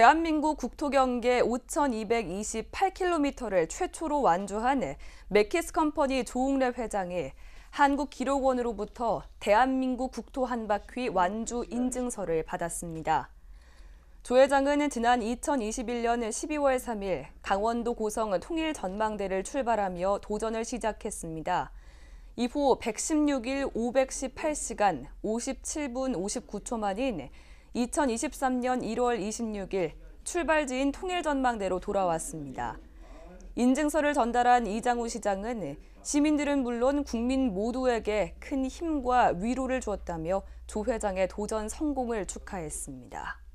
대한민국 국토경계 5,228km를 최초로 완주한 맥키스 컴퍼니 조웅래 회장이 한국기록원으로부터 대한민국 국토 한 바퀴 완주 인증서를 받았습니다. 조 회장은 지난 2021년 12월 3일 강원도 고성 통일 전망대를 출발하며 도전을 시작했습니다. 이후 116일 518시간 57분 59초 만인 2023년 1월 26일 출발지인 통일전망대로 돌아왔습니다. 인증서를 전달한 이장우 시장은 시민들은 물론 국민 모두에게 큰 힘과 위로를 주었다며 조 회장의 도전 성공을 축하했습니다.